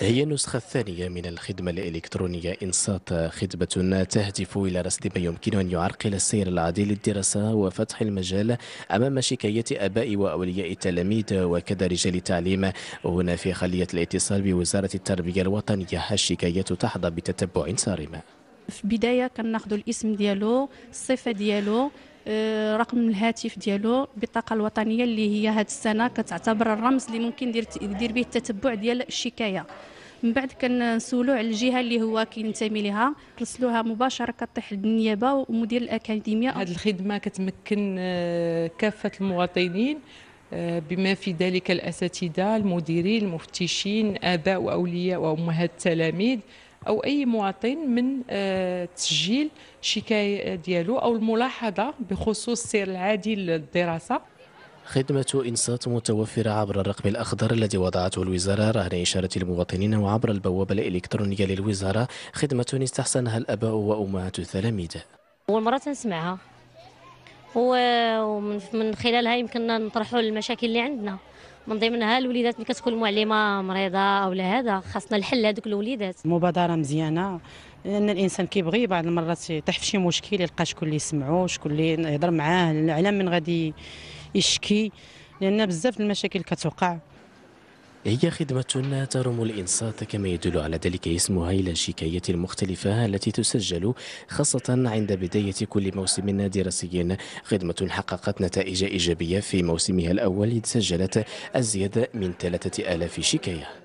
هي النسخه الثانيه من الخدمه الالكترونيه انصات آه، خدمه تهدف الى رصد ما يمكن ان يعرقل السير العادي للدراسه وفتح المجال امام شكايه اباء واولياء التلاميذ وكذا رجال التعليم هنا في خليه الاتصال بوزاره التربيه الوطنيه الشكايه تحظى بتتبع صارم في البدايه كناخذوا الاسم ديالو الصفه ديالو آه، رقم الهاتف ديالو البطاقه الوطنيه اللي هي هذه السنه كتعتبر الرمز اللي ممكن دير دير به التتبع ديال الشكايه من بعد كنسولو على الجهه اللي هو كينتمي ليها رسلوها مباشره كطيح للنيابه ومدير الاكاديميه هذه الخدمه كتمكن آه، كافه المواطنين آه، بما في ذلك الاساتذه المديرين المفتشين اباء واولياء وامهات التلاميذ او اي مواطن من آه، تسجيل شكايه ديالو او الملاحظه بخصوص سير العادي للدراسه خدمة إنصات متوفرة عبر الرقم الأخضر الذي وضعته الوزارة رهن إشارة المواطنين وعبر البوابة الإلكترونية للوزارة خدمة استحسنها الأباء وأمهات التلاميذ أول مرة تنسمعها ومن خلالها يمكننا نطرحوا المشاكل اللي عندنا من ضمنها الوليدات اللي كتكون معلمه مريضه او لا هذا خاصنا الحل هذوك الوليدات مبادره مزيانه لان الانسان كيبغي بعض المرات يطيح في شي مشكل يلقى شكون اللي يسمعو شكون اللي يهضر معاه على من غادي يشكي لان بزاف المشاكل كتوقع هي خدمة ترم الإنصات كما يدل على ذلك اسمها إلى الشكايات المختلفة التي تسجل خاصة عند بداية كل موسم دراسي خدمة حققت نتائج إيجابية في موسمها الأول سجلت أزيد من 3000 شكاية